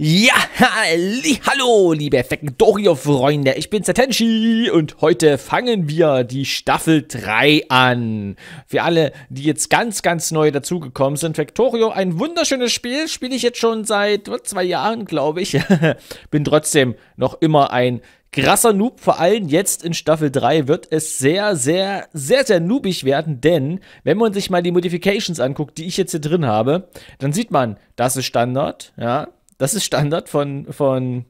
Ja, halli, hallo, liebe Fektorio-Freunde, ich bin Satenshi und heute fangen wir die Staffel 3 an. Für alle, die jetzt ganz, ganz neu dazugekommen sind, Factorio, ein wunderschönes Spiel, spiele ich jetzt schon seit zwei Jahren, glaube ich. bin trotzdem noch immer ein krasser Noob, vor allem jetzt in Staffel 3 wird es sehr, sehr, sehr, sehr noobig werden, denn wenn man sich mal die Modifications anguckt, die ich jetzt hier drin habe, dann sieht man, das ist Standard, ja, das ist Standard von, von,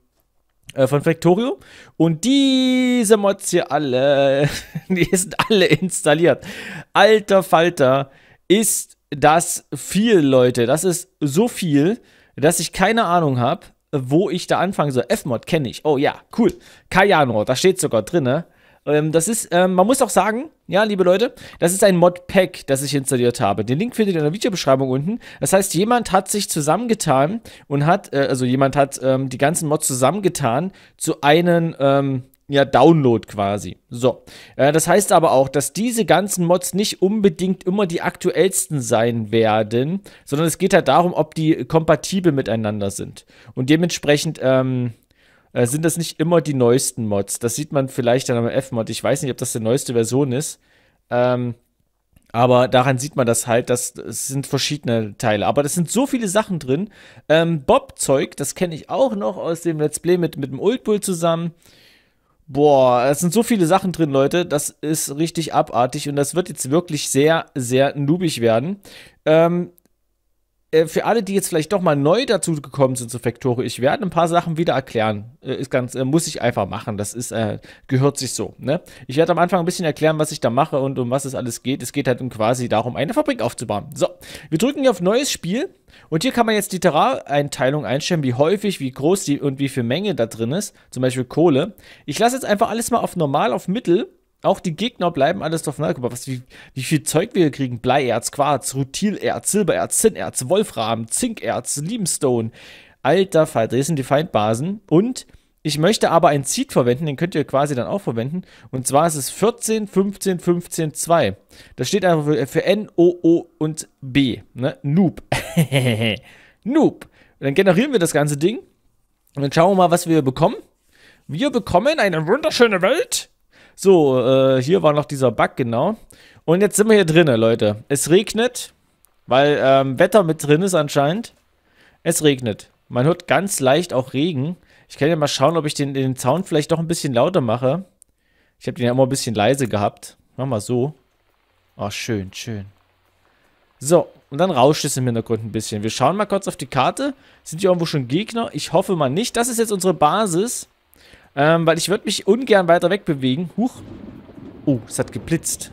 äh, von Factorio. Und diese Mods hier alle, die sind alle installiert. Alter Falter, ist das viel, Leute. Das ist so viel, dass ich keine Ahnung habe, wo ich da anfangen soll. F-Mod kenne ich. Oh ja, cool. Kayano, da steht sogar drin, ne? Ähm, das ist, ähm, man muss auch sagen, ja, liebe Leute, das ist ein Modpack, das ich installiert habe. Den Link findet ihr in der Videobeschreibung unten. Das heißt, jemand hat sich zusammengetan und hat, äh, also jemand hat ähm, die ganzen Mods zusammengetan zu einem, ähm, ja, Download quasi. So. Äh, das heißt aber auch, dass diese ganzen Mods nicht unbedingt immer die aktuellsten sein werden, sondern es geht halt darum, ob die kompatibel miteinander sind. Und dementsprechend, ähm, äh, sind das nicht immer die neuesten Mods. Das sieht man vielleicht dann am F-Mod. Ich weiß nicht, ob das die neueste Version ist. Ähm, aber daran sieht man das halt, das, das sind verschiedene Teile. Aber das sind so viele Sachen drin. Ähm, Bob-Zeug, das kenne ich auch noch aus dem Let's Play mit, mit dem Ultbull zusammen. Boah, es sind so viele Sachen drin, Leute. Das ist richtig abartig und das wird jetzt wirklich sehr, sehr noobig werden. Ähm, äh, für alle, die jetzt vielleicht doch mal neu dazu gekommen sind zu Factorio, ich werde ein paar Sachen wieder erklären. Äh, ist ganz, äh, muss ich einfach machen. Das ist, äh, gehört sich so. Ne? Ich werde am Anfang ein bisschen erklären, was ich da mache und um was es alles geht. Es geht halt quasi darum, eine Fabrik aufzubauen. So, wir drücken hier auf Neues Spiel und hier kann man jetzt die Terrareinteilung einstellen, wie häufig, wie groß die und wie viel Menge da drin ist. Zum Beispiel Kohle. Ich lasse jetzt einfach alles mal auf Normal, auf Mittel auch die Gegner bleiben alles davon ab. Was, wie, wie viel Zeug wir hier kriegen? Bleierz, Quarz, Rutilerz, Silbererz, Zinnerz, Wolfram, Zinkerz, Limestone. Alter Falter, das sind die Feindbasen. Und ich möchte aber ein Seed verwenden, den könnt ihr quasi dann auch verwenden. Und zwar ist es 14, 15, 15, 2. Das steht einfach für, für N, O, O und B. Ne? Noob. Noob. Und dann generieren wir das ganze Ding. Und dann schauen wir mal, was wir bekommen. Wir bekommen eine wunderschöne Welt so, äh, hier war noch dieser Bug, genau. Und jetzt sind wir hier drinnen, Leute. Es regnet, weil ähm, Wetter mit drin ist anscheinend. Es regnet. Man hört ganz leicht auch Regen. Ich kann ja mal schauen, ob ich den, den Sound vielleicht doch ein bisschen lauter mache. Ich habe den ja immer ein bisschen leise gehabt. Mach mal so. Oh, schön, schön. So, und dann rauscht es im Hintergrund ein bisschen. Wir schauen mal kurz auf die Karte. Sind hier irgendwo schon Gegner? Ich hoffe mal nicht. Das ist jetzt unsere Basis. Ähm, weil ich würde mich ungern weiter wegbewegen. Huch. Oh, es hat geblitzt.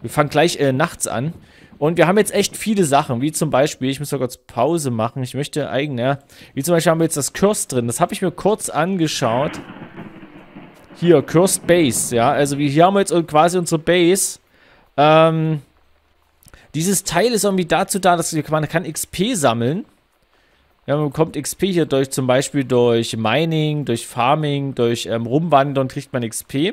Wir fangen gleich äh, nachts an. Und wir haben jetzt echt viele Sachen, wie zum Beispiel, ich muss mal kurz Pause machen, ich möchte eigentlich, ja, wie zum Beispiel haben wir jetzt das Curse drin, das habe ich mir kurz angeschaut. Hier, Cursed Base, ja, also wir, hier haben wir jetzt quasi unsere Base. Ähm, dieses Teil ist irgendwie dazu da, dass man kann XP sammeln. kann. Ja, man bekommt XP hier durch zum Beispiel durch Mining, durch Farming, durch ähm, Rumwandern kriegt man XP.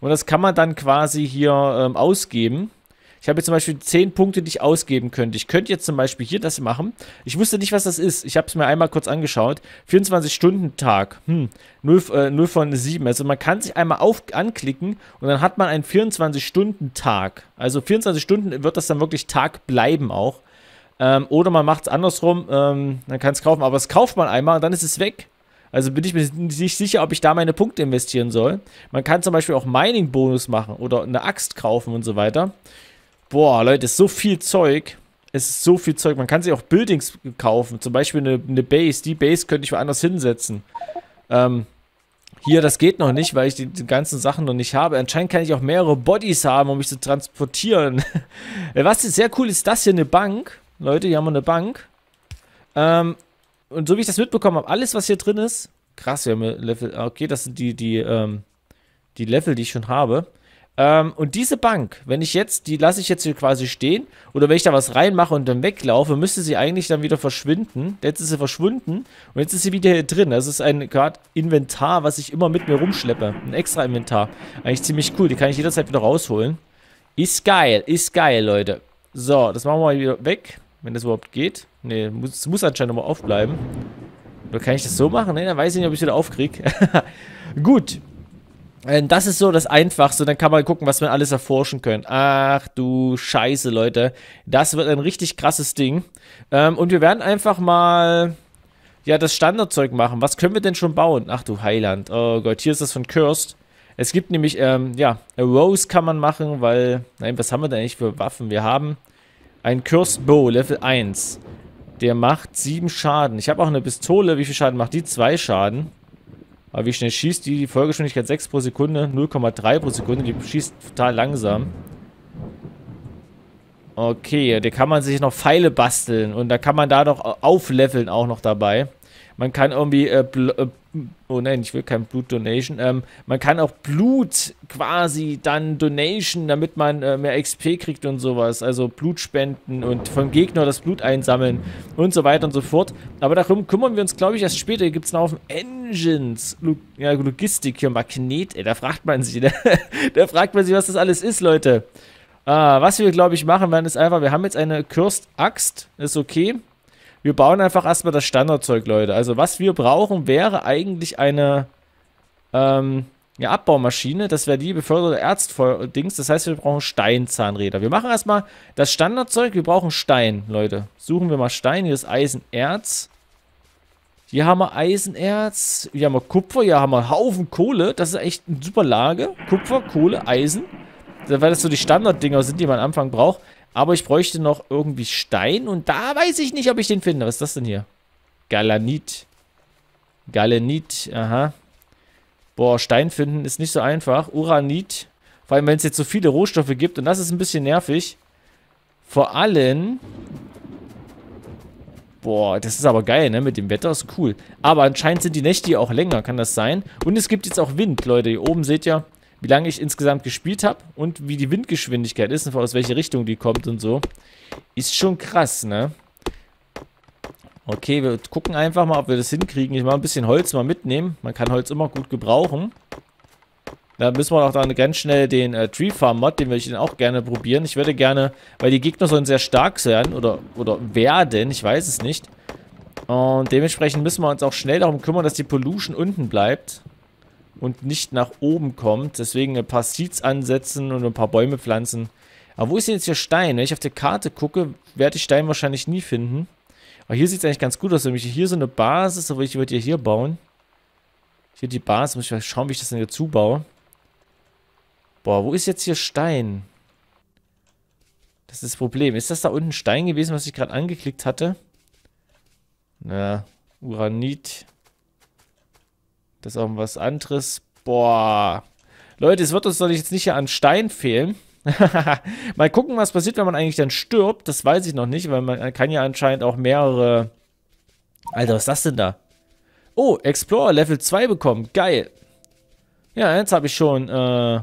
Und das kann man dann quasi hier ähm, ausgeben. Ich habe jetzt zum Beispiel 10 Punkte, die ich ausgeben könnte. Ich könnte jetzt zum Beispiel hier das machen. Ich wusste nicht, was das ist. Ich habe es mir einmal kurz angeschaut. 24-Stunden-Tag. Hm. 0, äh, 0, von 7. Also man kann sich einmal auf, anklicken und dann hat man einen 24-Stunden-Tag. Also 24 Stunden wird das dann wirklich Tag bleiben auch. Ähm, oder man macht es andersrum, ähm, dann kann es kaufen. Aber es kauft man einmal und dann ist es weg. Also bin ich mir nicht sicher, ob ich da meine Punkte investieren soll. Man kann zum Beispiel auch Mining-Bonus machen oder eine Axt kaufen und so weiter. Boah, Leute, ist so viel Zeug. Es ist so viel Zeug. Man kann sich auch Buildings kaufen. Zum Beispiel eine, eine Base. Die Base könnte ich woanders hinsetzen. Ähm, hier, das geht noch nicht, weil ich die, die, ganzen Sachen noch nicht habe. Anscheinend kann ich auch mehrere Bodies haben, um mich zu transportieren. Was sehr cool ist, das hier eine Bank. Leute, hier haben wir eine Bank. Ähm, und so wie ich das mitbekommen habe, alles, was hier drin ist, krass, wir haben Level, okay, das sind die, die, ähm, die Level, die ich schon habe. Ähm, und diese Bank, wenn ich jetzt, die lasse ich jetzt hier quasi stehen, oder wenn ich da was reinmache und dann weglaufe, müsste sie eigentlich dann wieder verschwinden. Jetzt ist sie verschwunden und jetzt ist sie wieder hier drin. Das ist ein gerade Inventar, was ich immer mit mir rumschleppe. Ein extra Inventar. Eigentlich ziemlich cool, die kann ich jederzeit wieder rausholen. Ist geil, ist geil, Leute. So, das machen wir mal wieder weg. Wenn das überhaupt geht. Ne, es muss, anscheinend nochmal aufbleiben. Oder kann ich das so machen? Ne, dann weiß ich nicht, ob ich es wieder aufkriege. Gut. Ähm, das ist so das Einfachste. Dann kann man gucken, was wir alles erforschen können. Ach du Scheiße, Leute. Das wird ein richtig krasses Ding. Ähm, und wir werden einfach mal... Ja, das Standardzeug machen. Was können wir denn schon bauen? Ach du Heiland. Oh Gott, hier ist das von Cursed. Es gibt nämlich, ähm, ja, Rose kann man machen, weil, nein, was haben wir denn eigentlich für Waffen? Wir haben ein Cursed Bow, Level 1. Der macht 7 Schaden. Ich habe auch eine Pistole. Wie viel Schaden macht die? 2 Schaden. Aber wie schnell schießt die? Die Vollgeschwindigkeit 6 pro Sekunde, 0,3 pro Sekunde. Die schießt total langsam. Okay, da kann man sich noch Pfeile basteln. Und da kann man da noch aufleveln auch noch dabei. Man kann irgendwie, äh, äh, oh nein, ich will kein Blut-Donation, ähm, man kann auch Blut quasi dann Donation, damit man äh, mehr XP kriegt und sowas. Also Blut spenden und vom Gegner das Blut einsammeln und so weiter und so fort. Aber darum kümmern wir uns, glaube ich, erst später. Hier gibt es einen Haufen Engines, Log ja, Logistik hier, Magnet, ey, da fragt man sich, da, ne? da fragt man sich, was das alles ist, Leute. Ah, was wir, glaube ich, machen werden, ist einfach, wir haben jetzt eine Cursed-Axt, ist okay. Wir bauen einfach erstmal das Standardzeug, Leute. Also was wir brauchen, wäre eigentlich eine ähm, ja, Abbaumaschine. Das wäre die beförderte Erzdings. Das heißt, wir brauchen Steinzahnräder. Wir machen erstmal das Standardzeug. Wir brauchen Stein, Leute. Suchen wir mal Stein. Hier ist Eisenerz. Hier haben wir Eisenerz. Hier haben wir Kupfer. Hier haben wir einen Haufen Kohle. Das ist echt eine super Lage. Kupfer, Kohle, Eisen. Weil das so die Standarddinger sind, die man am Anfang braucht. Aber ich bräuchte noch irgendwie Stein. Und da weiß ich nicht, ob ich den finde. Was ist das denn hier? Galanit. Galenit. Aha. Boah, Stein finden ist nicht so einfach. Uranit. Vor allem, wenn es jetzt so viele Rohstoffe gibt. Und das ist ein bisschen nervig. Vor allem... Boah, das ist aber geil, ne? Mit dem Wetter ist cool. Aber anscheinend sind die Nächte auch länger, kann das sein? Und es gibt jetzt auch Wind, Leute. Hier oben seht ihr, wie lange ich insgesamt gespielt habe und wie die Windgeschwindigkeit ist und aus welche Richtung die kommt und so. Ist schon krass, ne? Okay, wir gucken einfach mal, ob wir das hinkriegen. Ich mal ein bisschen Holz mal mitnehmen. Man kann Holz immer gut gebrauchen. Da müssen wir auch dann ganz schnell den äh, Tree Farm Mod, den würde ich dann auch gerne probieren. Ich würde gerne, weil die Gegner sollen sehr stark sein oder, oder werden, ich weiß es nicht. Und dementsprechend müssen wir uns auch schnell darum kümmern, dass die Pollution unten bleibt und nicht nach oben kommt. Deswegen ein paar Seeds ansetzen und ein paar Bäume pflanzen. Aber wo ist denn jetzt hier Stein? Wenn ich auf der Karte gucke, werde ich Stein wahrscheinlich nie finden. Aber hier sieht es eigentlich ganz gut aus. Nämlich hier so eine Basis, aber ich würde hier bauen. Hier die Basis, muss ich mal schauen, wie ich das denn hier zubaue. Boah, wo ist jetzt hier Stein? Das ist das Problem. Ist das da unten Stein gewesen, was ich gerade angeklickt hatte? Na, Uranit. Das ist auch was anderes. Boah. Leute, es wird uns doch jetzt nicht hier an Stein fehlen. mal gucken, was passiert, wenn man eigentlich dann stirbt. Das weiß ich noch nicht, weil man kann ja anscheinend auch mehrere... Alter, was ist das denn da? Oh, Explorer Level 2 bekommen. Geil. Ja, jetzt habe ich schon... Äh,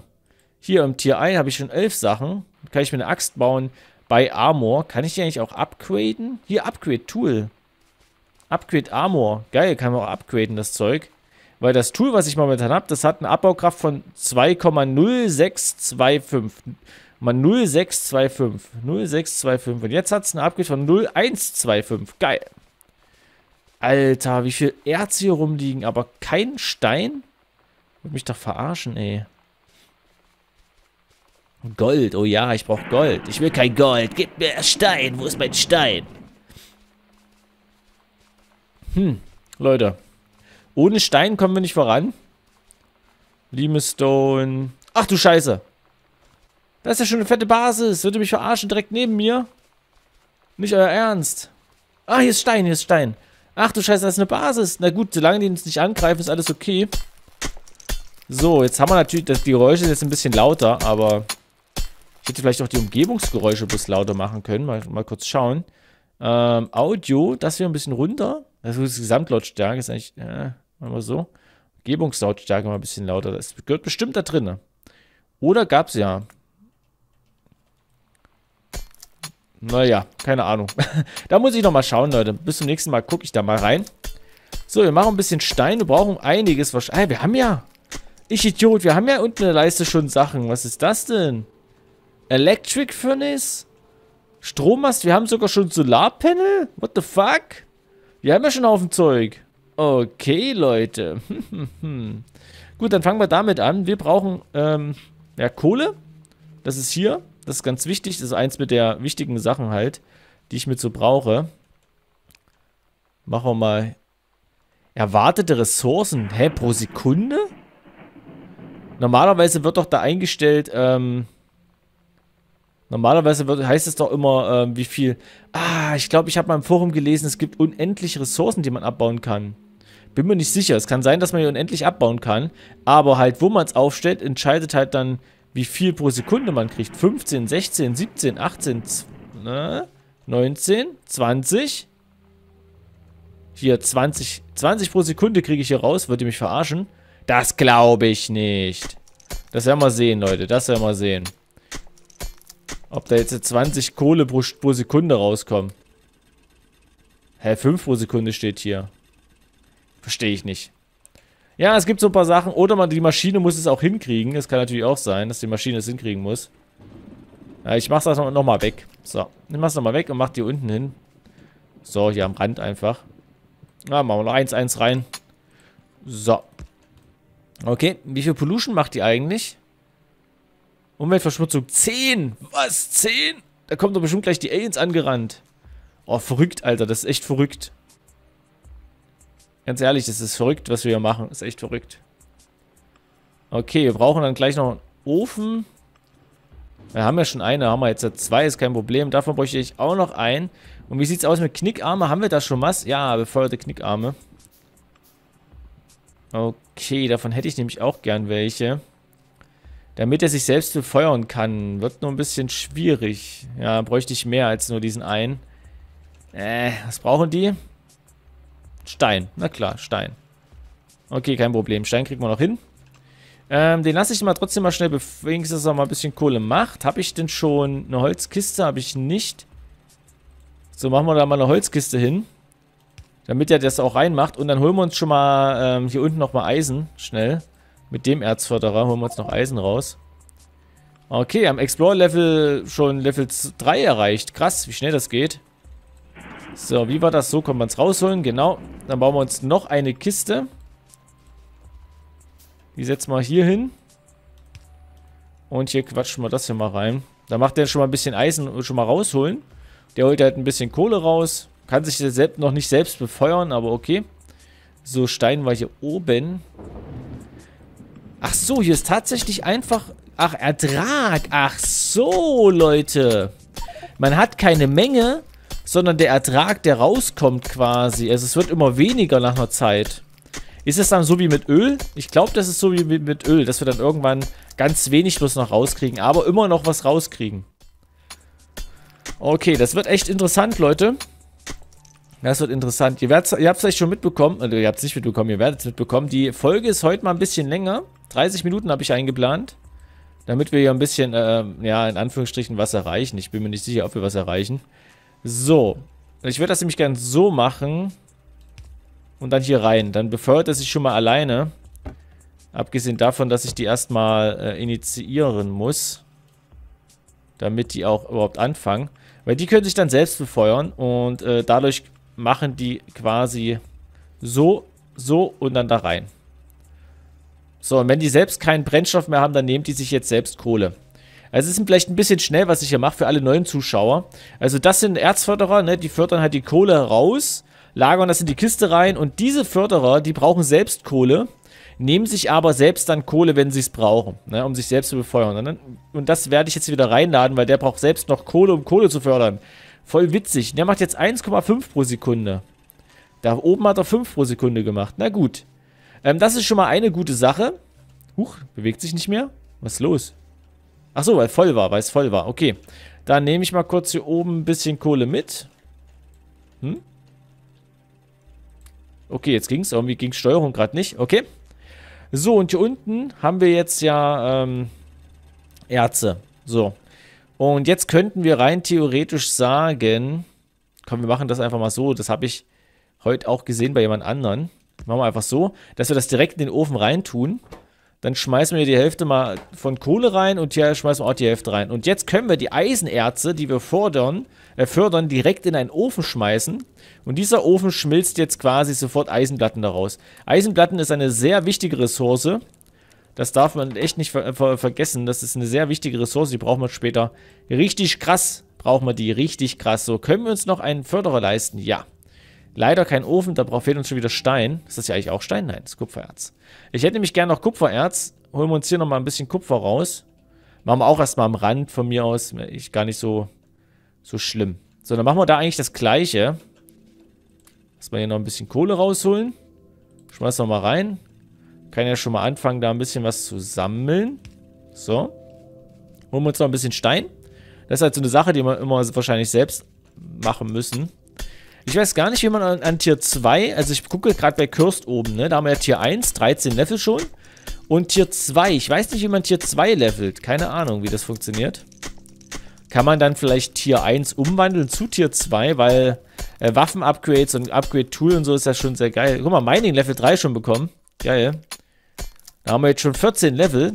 hier im Tier 1 habe ich schon 11 Sachen. Kann ich mir eine Axt bauen bei Armor. Kann ich die eigentlich auch upgraden? Hier, Upgrade Tool. Upgrade Armor. Geil, kann man auch upgraden, das Zeug. Weil das Tool, was ich momentan habe, das hat eine Abbaukraft von 2,0625. Mal 0625. 0625. Und jetzt hat es eine Upgrade von 0125. Geil. Alter, wie viel Erz hier rumliegen, aber kein Stein? Würde mich doch verarschen, ey. Gold, oh ja, ich brauche Gold. Ich will kein Gold. Gib mir Stein. Wo ist mein Stein? Hm, Leute. Ohne Stein kommen wir nicht voran. Limestone. Ach du Scheiße. Das ist ja schon eine fette Basis. Würde mich verarschen, direkt neben mir. Nicht euer Ernst. Ah, hier ist Stein, hier ist Stein. Ach du Scheiße, das ist eine Basis. Na gut, solange die uns nicht angreifen, ist alles okay. So, jetzt haben wir natürlich, das Geräusch ist jetzt ein bisschen lauter, aber ich hätte vielleicht auch die Umgebungsgeräusche bloß lauter machen können. Mal, mal kurz schauen. Ähm, Audio, das hier ein bisschen runter. Also das ist Gesamtlautstärke, ist eigentlich... Äh. Einmal wir so. Umgebungslautstärke mal ein bisschen lauter. Das gehört bestimmt da drin. Oder gab's ja. Naja, keine Ahnung. da muss ich nochmal schauen, Leute. Bis zum nächsten Mal gucke ich da mal rein. So, wir machen ein bisschen Stein. Wir brauchen einiges. Ah, wir haben ja... Ich Idiot, wir haben ja unten eine Leiste schon Sachen. Was ist das denn? Electric Furnace? Strommast? Wir haben sogar schon Solarpanel? What the fuck? Wir haben ja schon auf dem Zeug. Okay, Leute. Gut, dann fangen wir damit an. Wir brauchen ähm, ja, Kohle. Das ist hier. Das ist ganz wichtig. Das ist eins mit der wichtigen Sachen halt, die ich mit so brauche. Machen wir mal erwartete Ressourcen. Hä, pro Sekunde? Normalerweise wird doch da eingestellt, ähm, Normalerweise wird, heißt es doch immer, äh, wie viel. Ah, ich glaube, ich habe mal im Forum gelesen, es gibt unendlich Ressourcen, die man abbauen kann. Bin mir nicht sicher. Es kann sein, dass man hier unendlich abbauen kann. Aber halt, wo man es aufstellt, entscheidet halt dann, wie viel pro Sekunde man kriegt. 15, 16, 17, 18, ne? 19, 20. Hier, 20. 20 pro Sekunde kriege ich hier raus. Würde ihr mich verarschen? Das glaube ich nicht. Das werden wir sehen, Leute. Das werden wir sehen. Ob da jetzt 20 Kohle pro, pro Sekunde rauskommen. Hä, 5 pro Sekunde steht hier. Verstehe ich nicht. Ja, es gibt so ein paar Sachen. Oder man, die Maschine muss es auch hinkriegen. Das kann natürlich auch sein, dass die Maschine es hinkriegen muss. Ja, ich mache das nochmal noch weg. So, ich mache es nochmal weg und mache die unten hin. So, hier am Rand einfach. Ja, machen wir noch 1, 1 rein. So. Okay, wie viel Pollution macht die eigentlich? Umweltverschmutzung 10. Was? 10? Da kommen doch bestimmt gleich die Aliens angerannt. Oh, verrückt, Alter. Das ist echt verrückt. Ganz ehrlich, das ist verrückt, was wir hier machen. Das ist echt verrückt. Okay, wir brauchen dann gleich noch einen Ofen. Wir haben ja schon eine, haben wir jetzt zwei, ist kein Problem. Davon bräuchte ich auch noch einen. Und wie sieht es aus mit Knickarme? Haben wir da schon was? Ja, befeuerte Knickarme. Okay, davon hätte ich nämlich auch gern welche. Damit er sich selbst befeuern kann. Wird nur ein bisschen schwierig. Ja, bräuchte ich mehr als nur diesen einen. Äh, was brauchen die? Stein. Na klar, Stein. Okay, kein Problem. Stein kriegen wir noch hin. Ähm, den lasse ich mal trotzdem mal schnell, bewegen, dass er mal ein bisschen Kohle macht. Habe ich denn schon eine Holzkiste? Habe ich nicht. So, machen wir da mal eine Holzkiste hin. Damit er das auch reinmacht. Und dann holen wir uns schon mal ähm, hier unten nochmal Eisen. Schnell. Mit dem Erzförderer holen wir uns noch Eisen raus. Okay, am Explore-Level schon Level 3 erreicht. Krass, wie schnell das geht. So, wie war das? So kann man es rausholen, genau. Dann bauen wir uns noch eine Kiste. Die setzen wir hier hin. Und hier quatschen wir das hier mal rein. Da macht der schon mal ein bisschen Eisen und schon mal rausholen. Der holt halt ein bisschen Kohle raus. Kann sich selbst noch nicht selbst befeuern, aber okay. So, Stein war hier oben. Ach so, hier ist tatsächlich einfach... Ach, Ertrag. Ach so, Leute. Man hat keine Menge, sondern der Ertrag, der rauskommt quasi. Also es wird immer weniger nach einer Zeit. Ist es dann so wie mit Öl? Ich glaube, das ist so wie mit Öl, dass wir dann irgendwann ganz wenig bloß noch rauskriegen, aber immer noch was rauskriegen. Okay, das wird echt interessant, Leute. Das wird interessant. Ihr, ihr habt es vielleicht schon mitbekommen, also ihr habt es nicht mitbekommen, ihr werdet es mitbekommen. Die Folge ist heute mal ein bisschen länger. 30 Minuten habe ich eingeplant. Damit wir hier ein bisschen, äh, ja, in Anführungsstrichen was erreichen. Ich bin mir nicht sicher, ob wir was erreichen. So. Ich würde das nämlich gern so machen. Und dann hier rein. Dann befördert er sich schon mal alleine. Abgesehen davon, dass ich die erstmal äh, initiieren muss. Damit die auch überhaupt anfangen. Weil die können sich dann selbst befeuern. Und äh, dadurch machen die quasi so, so und dann da rein. So, und wenn die selbst keinen Brennstoff mehr haben, dann nehmen die sich jetzt selbst Kohle. Also es ist vielleicht ein bisschen schnell, was ich hier mache für alle neuen Zuschauer. Also das sind Erzförderer, ne? die fördern halt die Kohle raus, lagern das in die Kiste rein und diese Förderer, die brauchen selbst Kohle, nehmen sich aber selbst dann Kohle, wenn sie es brauchen, ne? um sich selbst zu befeuern. Und, dann, und das werde ich jetzt wieder reinladen, weil der braucht selbst noch Kohle, um Kohle zu fördern. Voll witzig. Der macht jetzt 1,5 pro Sekunde. Da oben hat er 5 pro Sekunde gemacht. Na gut. Ähm, das ist schon mal eine gute Sache. Huch, bewegt sich nicht mehr. Was ist los? Ach so, weil voll war, weil es voll war. Okay. Dann nehme ich mal kurz hier oben ein bisschen Kohle mit. Hm? Okay, jetzt ging es. Irgendwie ging Steuerung gerade nicht. Okay. So, und hier unten haben wir jetzt ja ähm, Erze. So. Und jetzt könnten wir rein theoretisch sagen, komm, wir machen das einfach mal so. Das habe ich heute auch gesehen bei jemand anderen. Machen wir einfach so, dass wir das direkt in den Ofen reintun. tun. Dann schmeißen wir die Hälfte mal von Kohle rein und hier schmeißen wir auch die Hälfte rein. Und jetzt können wir die Eisenerze, die wir fordern, äh, fördern, direkt in einen Ofen schmeißen. Und dieser Ofen schmilzt jetzt quasi sofort Eisenplatten daraus. Eisenplatten ist eine sehr wichtige Ressource. Das darf man echt nicht ver ver vergessen. Das ist eine sehr wichtige Ressource, die braucht man später. Richtig krass brauchen wir die, richtig krass. So, können wir uns noch einen Förderer leisten? Ja. Leider kein Ofen, da fehlt uns schon wieder Stein. Ist das ja eigentlich auch Stein? Nein, das ist Kupfererz. Ich hätte nämlich gerne noch Kupfererz. Holen wir uns hier nochmal ein bisschen Kupfer raus. Machen wir auch erstmal am Rand von mir aus. Ich, gar nicht so, so schlimm. So, dann machen wir da eigentlich das Gleiche. Erstmal hier noch ein bisschen Kohle rausholen. Schmeißen wir mal rein. Kann ja schon mal anfangen, da ein bisschen was zu sammeln. So. Holen wir uns noch ein bisschen Stein. Das ist halt so eine Sache, die wir immer wahrscheinlich selbst machen müssen. Ich weiß gar nicht, wie man an, an Tier 2, also ich gucke gerade bei Cursed oben, ne? Da haben wir ja Tier 1, 13 Level schon. Und Tier 2, ich weiß nicht, wie man Tier 2 levelt. Keine Ahnung, wie das funktioniert. Kann man dann vielleicht Tier 1 umwandeln zu Tier 2, weil äh, Waffen-Upgrades und Upgrade-Tool und so ist ja schon sehr geil. Guck mal, Mining Level 3 schon bekommen. Geil. Da haben wir jetzt schon 14 Level.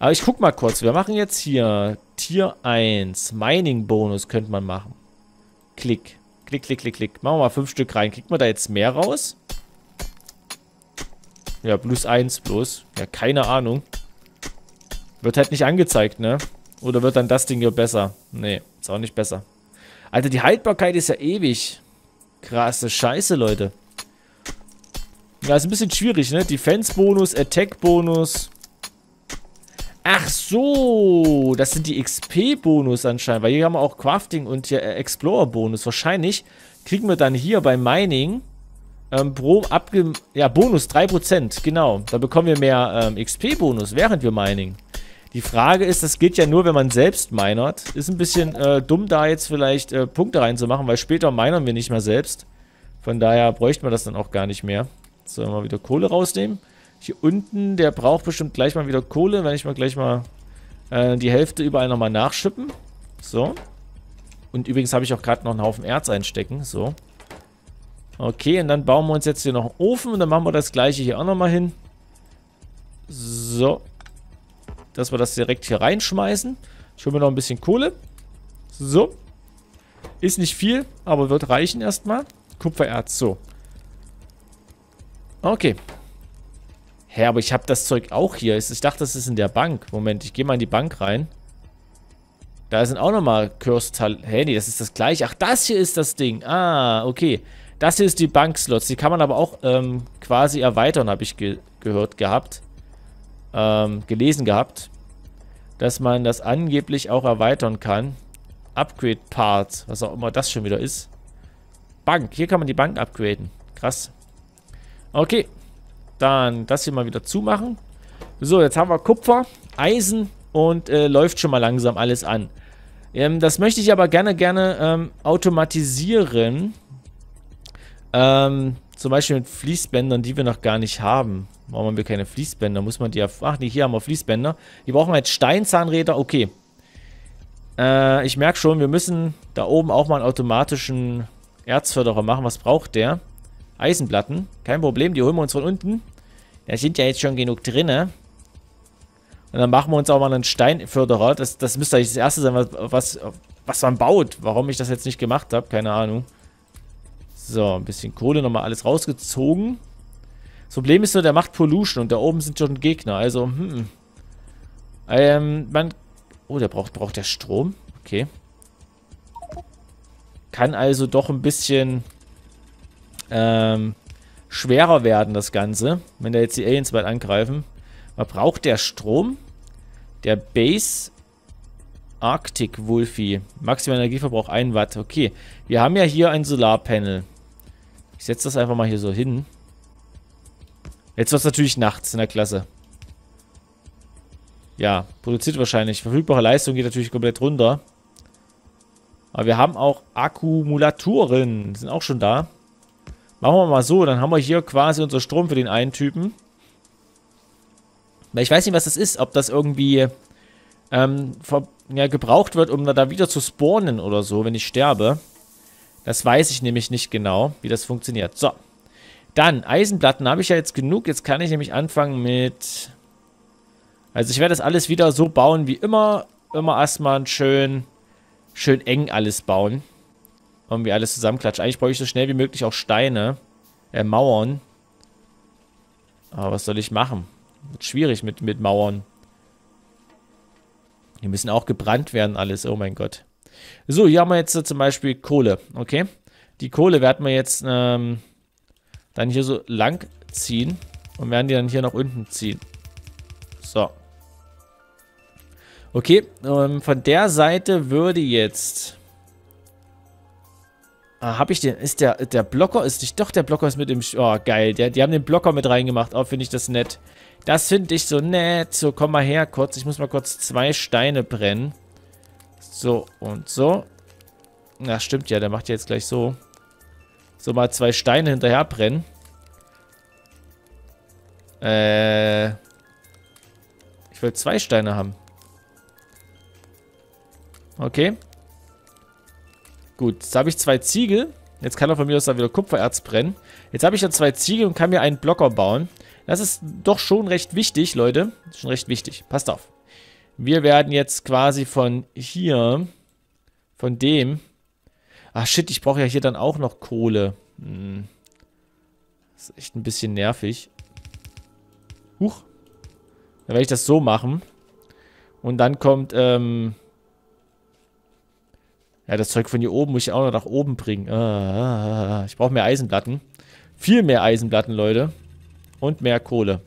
Aber ich guck mal kurz. Wir machen jetzt hier Tier 1. Mining Bonus könnte man machen. Klick. Klick, klick, klick, klick. Machen wir mal fünf Stück rein. Kriegt man da jetzt mehr raus? Ja, plus eins bloß. Ja, keine Ahnung. Wird halt nicht angezeigt, ne? Oder wird dann das Ding hier besser? Nee, ist auch nicht besser. Alter, die Haltbarkeit ist ja ewig. Krasse Scheiße, Leute. Ja, ist ein bisschen schwierig, ne? Defense-Bonus, Attack-Bonus. Ach so, das sind die XP-Bonus anscheinend, weil hier haben wir auch Crafting und äh, Explorer-Bonus. Wahrscheinlich kriegen wir dann hier bei Mining ähm, pro abge... Ja, Bonus 3%, genau. Da bekommen wir mehr ähm, XP-Bonus, während wir mining. Die Frage ist, das geht ja nur, wenn man selbst minert. Ist ein bisschen äh, dumm, da jetzt vielleicht äh, Punkte reinzumachen, weil später minern wir nicht mehr selbst. Von daher bräuchten wir das dann auch gar nicht mehr. Sollen wir mal wieder Kohle rausnehmen? Hier unten, der braucht bestimmt gleich mal wieder Kohle. Wenn ich mal gleich mal äh, die Hälfte überall nochmal nachschippen. So. Und übrigens habe ich auch gerade noch einen Haufen Erz einstecken. So. Okay, und dann bauen wir uns jetzt hier noch einen Ofen. Und dann machen wir das gleiche hier auch nochmal hin. So. Dass wir das direkt hier reinschmeißen. Ich hole mir noch ein bisschen Kohle. So. Ist nicht viel, aber wird reichen erstmal. Kupfererz, so. Okay, Hä, aber ich habe das Zeug auch hier. Ich dachte, das ist in der Bank. Moment, ich gehe mal in die Bank rein. Da sind auch nochmal Cursed Hä, nee, das ist das gleiche. Ach, das hier ist das Ding. Ah, okay. Das hier ist die Bankslots. Die kann man aber auch ähm, quasi erweitern, habe ich ge gehört gehabt. Ähm, gelesen gehabt. Dass man das angeblich auch erweitern kann. Upgrade Part, was auch immer das schon wieder ist. Bank, hier kann man die Bank upgraden. Krass. Okay, dann das hier mal wieder zumachen. So, jetzt haben wir Kupfer, Eisen und äh, läuft schon mal langsam alles an. Ähm, das möchte ich aber gerne, gerne ähm, automatisieren. Ähm, zum Beispiel mit Fließbändern, die wir noch gar nicht haben. Warum haben wir keine Fließbänder? Muss man die ja... Ach nee, hier haben wir Fließbänder. Die brauchen wir jetzt Steinzahnräder. Okay. Äh, ich merke schon, wir müssen da oben auch mal einen automatischen Erzförderer machen. Was braucht der? Eisenplatten. Kein Problem, die holen wir uns von unten. Da sind ja jetzt schon genug drinne. Und dann machen wir uns auch mal einen Steinförderer. Das, das müsste eigentlich das Erste sein, was, was, was man baut. Warum ich das jetzt nicht gemacht habe, keine Ahnung. So, ein bisschen Kohle nochmal alles rausgezogen. Das Problem ist nur, der macht Pollution und da oben sind schon Gegner. Also, hm. Ähm, man... Oh, der braucht, braucht der Strom. Okay. Kann also doch ein bisschen ähm, schwerer werden, das Ganze, wenn da jetzt die Aliens bald angreifen. Man braucht der Strom, der Base Arctic Wolfie. Maximaler Energieverbrauch 1 Watt. Okay, wir haben ja hier ein Solarpanel. Ich setze das einfach mal hier so hin. Jetzt wird es natürlich nachts in der Klasse. Ja, produziert wahrscheinlich. Verfügbare Leistung geht natürlich komplett runter. Aber wir haben auch Akkumulatoren. Die sind auch schon da. Machen wir mal so, dann haben wir hier quasi unser Strom für den einen Typen. Weil ich weiß nicht, was das ist, ob das irgendwie ähm, ja, gebraucht wird, um da wieder zu spawnen oder so, wenn ich sterbe. Das weiß ich nämlich nicht genau, wie das funktioniert. So, dann Eisenplatten habe ich ja jetzt genug. Jetzt kann ich nämlich anfangen mit... Also ich werde das alles wieder so bauen wie immer. Immer erstmal schön, schön eng alles bauen irgendwie alles zusammenklatscht. Eigentlich brauche ich so schnell wie möglich auch Steine, äh, Mauern. Aber was soll ich machen? Wird schwierig mit, mit Mauern. Die müssen auch gebrannt werden alles, oh mein Gott. So, hier haben wir jetzt so äh, zum Beispiel Kohle, okay? Die Kohle werden wir jetzt ähm, dann hier so lang ziehen und werden die dann hier nach unten ziehen. So. Okay, ähm, von der Seite würde jetzt Ah, hab ich den? Ist der, der Blocker? Ist nicht doch der Blocker ist mit dem... oh, geil. Der, die haben den Blocker mit reingemacht. Oh, finde ich das nett. Das finde ich so nett. So, komm mal her kurz. Ich muss mal kurz zwei Steine brennen. So und so. Na, stimmt ja. Der macht ja jetzt gleich so. So mal zwei Steine hinterher brennen. Äh... Ich will zwei Steine haben. Okay. Gut, jetzt habe ich zwei Ziegel. Jetzt kann er von mir aus da wieder Kupfererz brennen. Jetzt habe ich ja zwei Ziegel und kann mir einen Blocker bauen. Das ist doch schon recht wichtig, Leute. Schon recht wichtig. Passt auf. Wir werden jetzt quasi von hier, von dem... Ach shit, ich brauche ja hier dann auch noch Kohle. Hm. Das ist echt ein bisschen nervig. Huch. Dann werde ich das so machen. Und dann kommt, ähm, ja, das Zeug von hier oben muss ich auch noch nach oben bringen. Ah, ah, ah, ich brauche mehr Eisenplatten. Viel mehr Eisenplatten, Leute. Und mehr Kohle.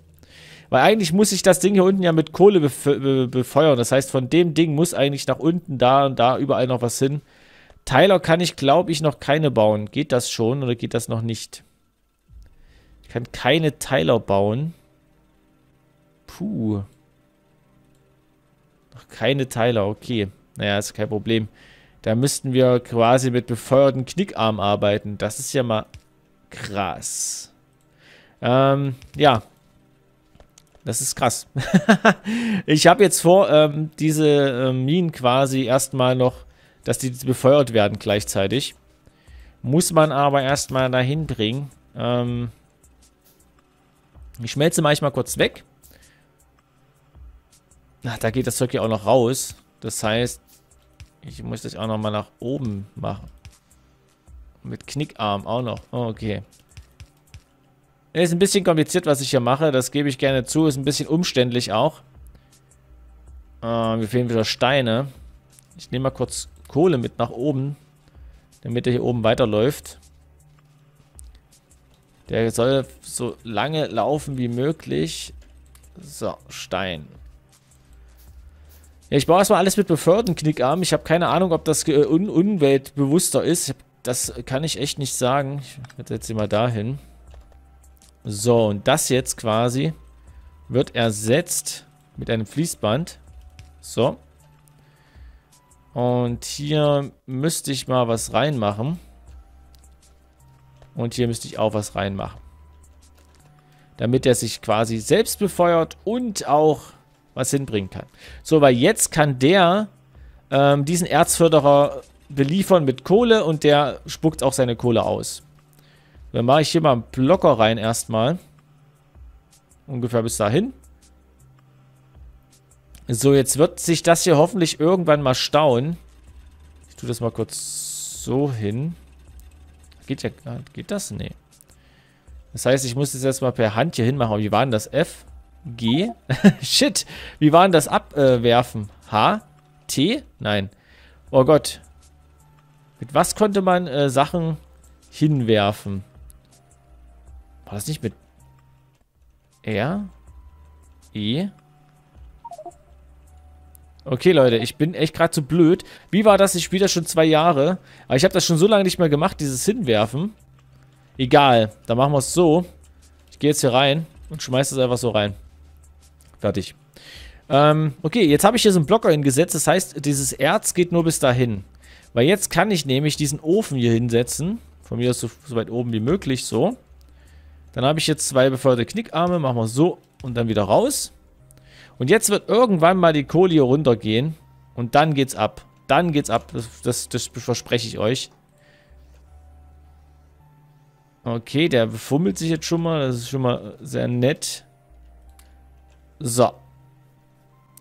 Weil eigentlich muss ich das Ding hier unten ja mit Kohle befeuern. Das heißt, von dem Ding muss eigentlich nach unten, da und da, überall noch was hin. Tyler kann ich, glaube ich, noch keine bauen. Geht das schon oder geht das noch nicht? Ich kann keine Tyler bauen. Puh. Noch keine Tyler, okay. Naja, ist kein Problem. Da müssten wir quasi mit befeuerten Knickarm arbeiten. Das ist ja mal krass. Ähm, ja. Das ist krass. ich habe jetzt vor, ähm, diese äh, Minen quasi erstmal noch, dass die befeuert werden gleichzeitig. Muss man aber erstmal dahin bringen. Ähm, ich schmelze manchmal kurz weg. Ach, da geht das Zeug ja auch noch raus. Das heißt, ich muss das auch noch mal nach oben machen. Mit Knickarm auch noch. Oh, okay. Ist ein bisschen kompliziert, was ich hier mache. Das gebe ich gerne zu. Ist ein bisschen umständlich auch. Äh, mir fehlen wieder Steine. Ich nehme mal kurz Kohle mit nach oben, damit er hier oben weiterläuft. Der soll so lange laufen wie möglich. So, Stein. Ja, ich baue erstmal alles mit beförderten Ich habe keine Ahnung, ob das äh, un umweltbewusster ist. Das kann ich echt nicht sagen. Ich setze sie mal dahin. So, und das jetzt quasi wird ersetzt mit einem Fließband. So. Und hier müsste ich mal was reinmachen. Und hier müsste ich auch was reinmachen. Damit er sich quasi selbst befeuert und auch was hinbringen kann. So, weil jetzt kann der ähm, diesen Erzförderer beliefern mit Kohle und der spuckt auch seine Kohle aus. Dann mache ich hier mal einen Blocker rein erstmal. Ungefähr bis dahin. So, jetzt wird sich das hier hoffentlich irgendwann mal stauen. Ich tue das mal kurz so hin. Geht ja, geht das? Nee. Das heißt, ich muss das jetzt mal per Hand hier hinmachen. Wie war denn das? F? G. Shit. Wie war denn das Abwerfen? Äh, H? T? Nein. Oh Gott. Mit was konnte man äh, Sachen hinwerfen? War das nicht mit R? E? Okay, Leute, ich bin echt gerade zu blöd. Wie war das? Ich spiele das schon zwei Jahre. Aber ich habe das schon so lange nicht mehr gemacht, dieses Hinwerfen. Egal, dann machen wir es so. Ich gehe jetzt hier rein und schmeiße das einfach so rein. Fertig. Ähm, okay, jetzt habe ich hier so einen Blocker hingesetzt. Das heißt, dieses Erz geht nur bis dahin. Weil jetzt kann ich nämlich diesen Ofen hier hinsetzen. Von mir aus so, so weit oben wie möglich, so. Dann habe ich jetzt zwei beförderte Knickarme. Machen wir so und dann wieder raus. Und jetzt wird irgendwann mal die Kohle hier runtergehen. Und dann geht's ab. Dann geht's ab. Das, das, das verspreche ich euch. Okay, der befummelt sich jetzt schon mal. Das ist schon mal sehr nett. So.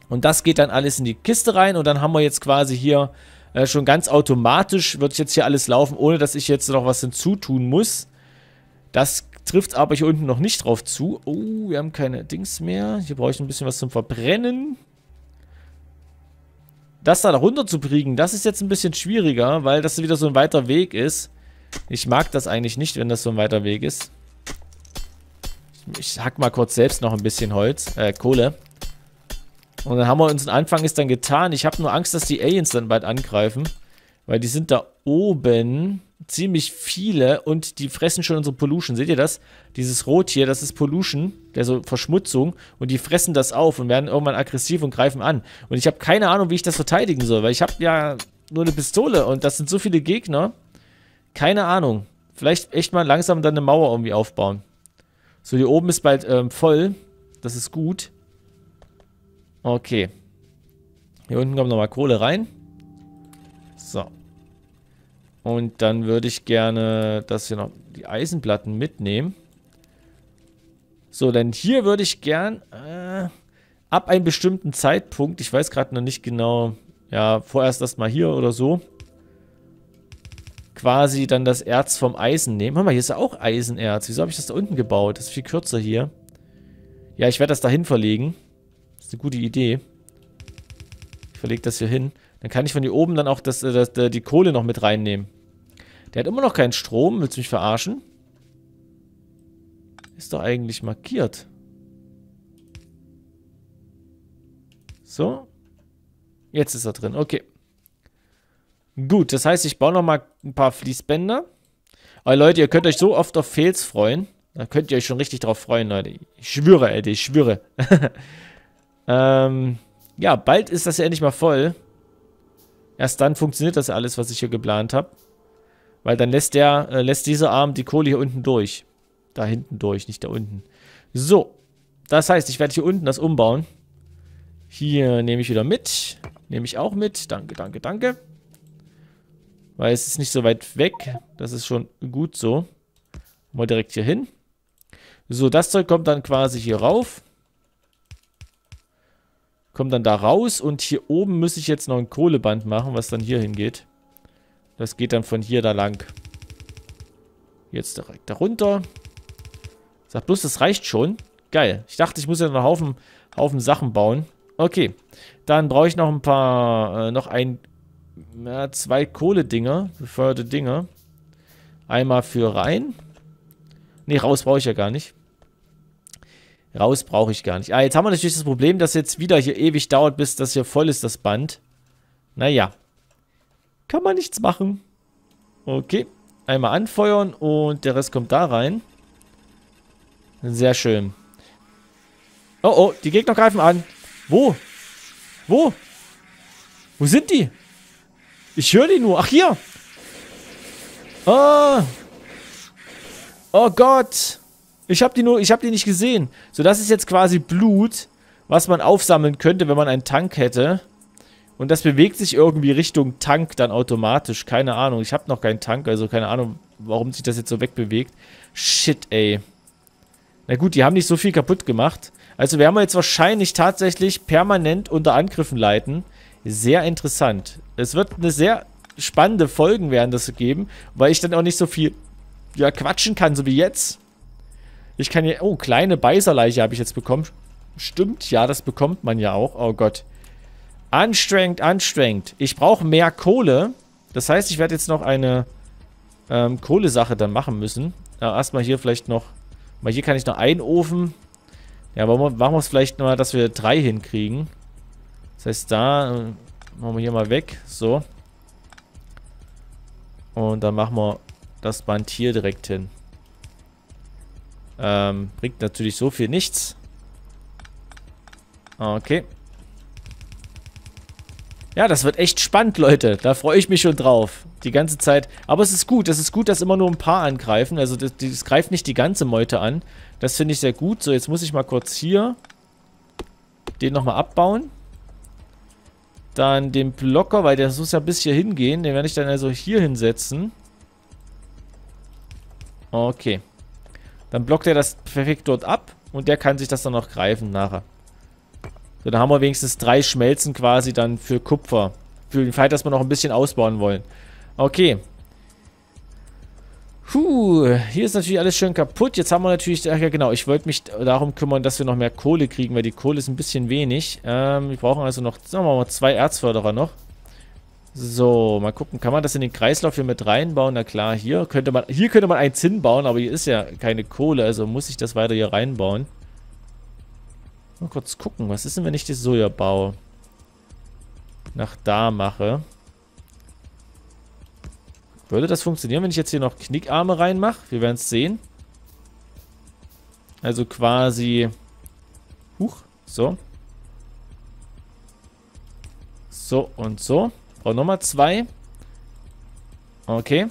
Und das geht dann alles in die Kiste rein und dann haben wir jetzt quasi hier äh, schon ganz automatisch wird jetzt hier alles laufen, ohne dass ich jetzt noch was hinzutun muss. Das trifft aber hier unten noch nicht drauf zu. Oh, wir haben keine Dings mehr. Hier brauche ich ein bisschen was zum Verbrennen. Das da runter zu kriegen, das ist jetzt ein bisschen schwieriger, weil das wieder so ein weiter Weg ist. Ich mag das eigentlich nicht, wenn das so ein weiter Weg ist ich hack mal kurz selbst noch ein bisschen Holz, äh, Kohle. Und dann haben wir uns, Anfang ist dann getan. Ich habe nur Angst, dass die Aliens dann bald angreifen. Weil die sind da oben ziemlich viele und die fressen schon unsere Pollution. Seht ihr das? Dieses Rot hier, das ist Pollution, der so Verschmutzung und die fressen das auf und werden irgendwann aggressiv und greifen an. Und ich habe keine Ahnung, wie ich das verteidigen soll, weil ich habe ja nur eine Pistole und das sind so viele Gegner. Keine Ahnung. Vielleicht echt mal langsam dann eine Mauer irgendwie aufbauen. So, hier oben ist bald ähm, voll. Das ist gut. Okay. Hier unten kommt nochmal Kohle rein. So. Und dann würde ich gerne, dass wir noch die Eisenplatten mitnehmen. So, denn hier würde ich gern äh, ab einem bestimmten Zeitpunkt, ich weiß gerade noch nicht genau, ja, vorerst erstmal hier oder so, quasi dann das Erz vom Eisen nehmen. Hör mal, hier ist ja auch Eisenerz. Wieso habe ich das da unten gebaut? Das ist viel kürzer hier. Ja, ich werde das dahin verlegen. Das ist eine gute Idee. Ich verlege das hier hin. Dann kann ich von hier oben dann auch das, äh, das, das, äh, die Kohle noch mit reinnehmen. Der hat immer noch keinen Strom. Willst du mich verarschen? Ist doch eigentlich markiert. So. Jetzt ist er drin. Okay. Gut, das heißt, ich baue nochmal ein paar Fließbänder. Aber Leute, ihr könnt euch so oft auf Fails freuen. Da könnt ihr euch schon richtig drauf freuen, Leute. Ich schwöre, Alter, ich schwöre. ähm, ja, bald ist das ja endlich mal voll. Erst dann funktioniert das alles, was ich hier geplant habe. Weil dann lässt der, äh, lässt dieser Arm die Kohle hier unten durch. Da hinten durch, nicht da unten. So. Das heißt, ich werde hier unten das umbauen. Hier nehme ich wieder mit. Nehme ich auch mit. Danke, danke, danke. Weil es ist nicht so weit weg. Das ist schon gut so. Mal direkt hier hin. So, das Zeug kommt dann quasi hier rauf. Kommt dann da raus. Und hier oben muss ich jetzt noch ein Kohleband machen, was dann hier hingeht. Das geht dann von hier da lang. Jetzt direkt da runter. Sag bloß, das reicht schon. Geil. Ich dachte, ich muss ja noch einen Haufen, Haufen Sachen bauen. Okay. Dann brauche ich noch ein paar, äh, noch ein na, zwei Kohledinger, befeuerte Dinger. Einmal für rein. Ne, raus brauche ich ja gar nicht. Raus brauche ich gar nicht. Ah, jetzt haben wir natürlich das Problem, dass jetzt wieder hier ewig dauert, bis das hier voll ist, das Band. Naja. Kann man nichts machen. Okay. Einmal anfeuern und der Rest kommt da rein. Sehr schön. Oh, oh, die Gegner greifen an. Wo? Wo? Wo sind die? Ich höre die nur. Ach, hier. Oh. Oh Gott. Ich habe die nur, ich habe die nicht gesehen. So, das ist jetzt quasi Blut, was man aufsammeln könnte, wenn man einen Tank hätte. Und das bewegt sich irgendwie Richtung Tank dann automatisch. Keine Ahnung. Ich habe noch keinen Tank, also keine Ahnung, warum sich das jetzt so wegbewegt. Shit, ey. Na gut, die haben nicht so viel kaputt gemacht. Also wir haben jetzt wahrscheinlich tatsächlich permanent unter Angriffen leiten. Sehr interessant. Es wird eine sehr spannende Folgen werden das geben, weil ich dann auch nicht so viel ja, quatschen kann, so wie jetzt. Ich kann hier... Oh, kleine Beißerleiche habe ich jetzt bekommen. Stimmt, ja, das bekommt man ja auch. Oh Gott. Anstrengend, anstrengend. Ich brauche mehr Kohle. Das heißt, ich werde jetzt noch eine ähm, Kohlesache dann machen müssen. Ja, erstmal hier vielleicht noch... Mal hier kann ich noch einen Ofen. Ja, aber machen wir es vielleicht mal, dass wir drei hinkriegen. Das heißt, da äh, machen wir hier mal weg. So. Und dann machen wir das Band hier direkt hin. Ähm, bringt natürlich so viel nichts. Ah, okay. Ja, das wird echt spannend, Leute. Da freue ich mich schon drauf. Die ganze Zeit. Aber es ist gut. Es ist gut, dass immer nur ein paar angreifen. Also, das, das greift nicht die ganze Meute an. Das finde ich sehr gut. So, jetzt muss ich mal kurz hier den nochmal abbauen. Dann den Blocker, weil der muss ja bis hier hingehen. Den werde ich dann also hier hinsetzen. Okay. Dann blockt er das perfekt dort ab. Und der kann sich das dann noch greifen nachher. So, dann haben wir wenigstens drei Schmelzen quasi dann für Kupfer. Für den Fall, dass wir noch ein bisschen ausbauen wollen. Okay. Puh, hier ist natürlich alles schön kaputt. Jetzt haben wir natürlich, ja genau, ich wollte mich darum kümmern, dass wir noch mehr Kohle kriegen, weil die Kohle ist ein bisschen wenig. Ähm, wir brauchen also noch, sagen wir mal, zwei Erzförderer noch. So, mal gucken, kann man das in den Kreislauf hier mit reinbauen? Na klar, hier könnte man, hier könnte man eins hinbauen, aber hier ist ja keine Kohle, also muss ich das weiter hier reinbauen. Mal kurz gucken, was ist denn, wenn ich die Soja baue? Nach da mache. Würde das funktionieren, wenn ich jetzt hier noch Knickarme reinmache? Wir werden es sehen. Also quasi... Huch, so. So und so. Brauche nochmal zwei. Okay.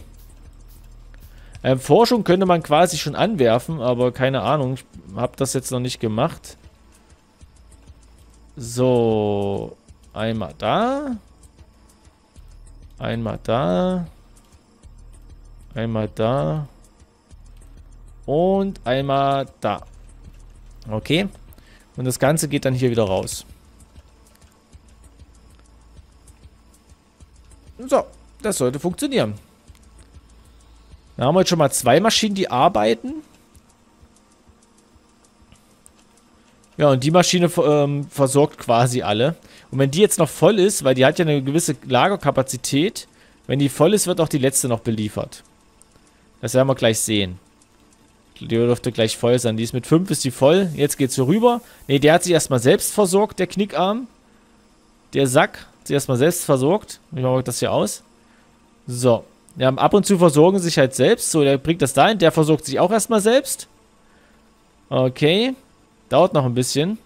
Ähm, Forschung könnte man quasi schon anwerfen, aber keine Ahnung. Ich habe das jetzt noch nicht gemacht. So. Einmal da. Einmal da. Einmal da. Und einmal da. Okay. Und das Ganze geht dann hier wieder raus. So, das sollte funktionieren. Da haben wir jetzt schon mal zwei Maschinen, die arbeiten. Ja, und die Maschine ähm, versorgt quasi alle. Und wenn die jetzt noch voll ist, weil die hat ja eine gewisse Lagerkapazität, wenn die voll ist, wird auch die letzte noch beliefert. Das werden wir gleich sehen. Die dürfte gleich voll sein. Die ist mit 5, ist die voll. Jetzt geht's hier rüber. Ne, der hat sich erstmal selbst versorgt, der Knickarm. Der Sack hat sich erstmal selbst versorgt. Ich mache das hier aus. So. Ja, ab und zu versorgen sich halt selbst. So, der bringt das dahin. Der versorgt sich auch erstmal selbst. Okay. Dauert noch ein bisschen.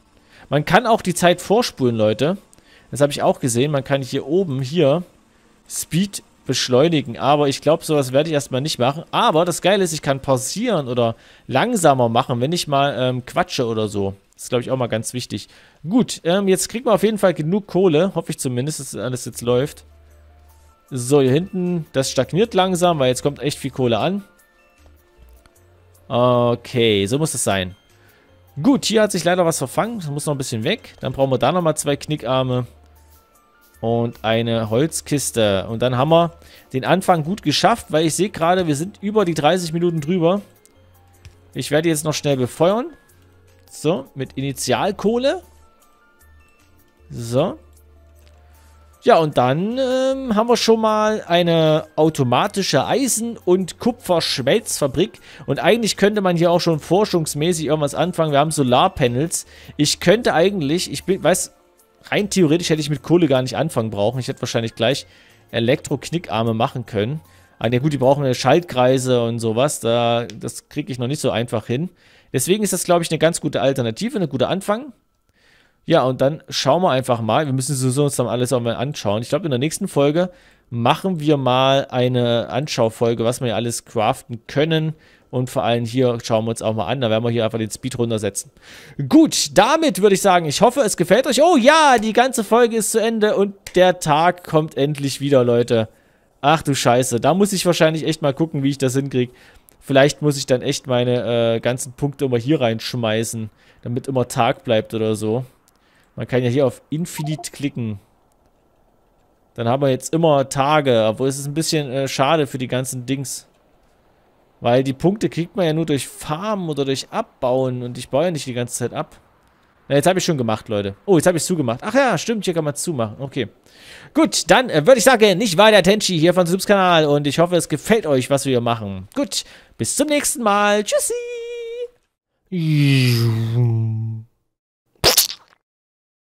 Man kann auch die Zeit vorspulen, Leute. Das habe ich auch gesehen. Man kann hier oben, hier, Speed beschleunigen. Aber ich glaube, sowas werde ich erstmal nicht machen. Aber das Geile ist, ich kann pausieren oder langsamer machen, wenn ich mal ähm, quatsche oder so. Das ist, glaube ich, auch mal ganz wichtig. Gut, ähm, jetzt kriegt man auf jeden Fall genug Kohle. Hoffe ich zumindest, dass alles jetzt läuft. So, hier hinten, das stagniert langsam, weil jetzt kommt echt viel Kohle an. Okay, so muss es sein. Gut, hier hat sich leider was verfangen. Das muss noch ein bisschen weg. Dann brauchen wir da nochmal zwei Knickarme und eine Holzkiste. Und dann haben wir den Anfang gut geschafft, weil ich sehe gerade, wir sind über die 30 Minuten drüber. Ich werde jetzt noch schnell befeuern. So, mit Initialkohle. So. Ja, und dann ähm, haben wir schon mal eine automatische Eisen- und Kupferschmelzfabrik. Und eigentlich könnte man hier auch schon forschungsmäßig irgendwas anfangen. Wir haben Solarpanels. Ich könnte eigentlich, ich bin, weiß, rein theoretisch hätte ich mit Kohle gar nicht anfangen brauchen. Ich hätte wahrscheinlich gleich Elektro-Knickarme machen können. Aber ah, ja gut, die brauchen Schaltkreise und sowas. Da, das kriege ich noch nicht so einfach hin. Deswegen ist das, glaube ich, eine ganz gute Alternative, eine gute Anfang. Ja, und dann schauen wir einfach mal. Wir müssen sowieso uns dann alles auch mal anschauen. Ich glaube, in der nächsten Folge machen wir mal eine Anschaufolge, was wir hier alles craften können und vor allem hier schauen wir uns auch mal an. Da werden wir hier einfach den Speed runtersetzen. Gut, damit würde ich sagen, ich hoffe, es gefällt euch. Oh ja, die ganze Folge ist zu Ende und der Tag kommt endlich wieder, Leute. Ach du Scheiße, da muss ich wahrscheinlich echt mal gucken, wie ich das hinkriege. Vielleicht muss ich dann echt meine äh, ganzen Punkte immer hier reinschmeißen, damit immer Tag bleibt oder so. Man kann ja hier auf Infinite klicken. Dann haben wir jetzt immer Tage, obwohl es ist ein bisschen äh, schade für die ganzen Dings. Weil die Punkte kriegt man ja nur durch Farmen oder durch Abbauen. Und ich baue ja nicht die ganze Zeit ab. Na, jetzt habe ich schon gemacht, Leute. Oh, jetzt habe ich zugemacht. Ach ja, stimmt, hier kann man zumachen. Okay. Gut, dann äh, würde ich sagen, nicht weiter Tenchi hier von Subs Kanal. Und ich hoffe, es gefällt euch, was wir hier machen. Gut, bis zum nächsten Mal. Tschüssi.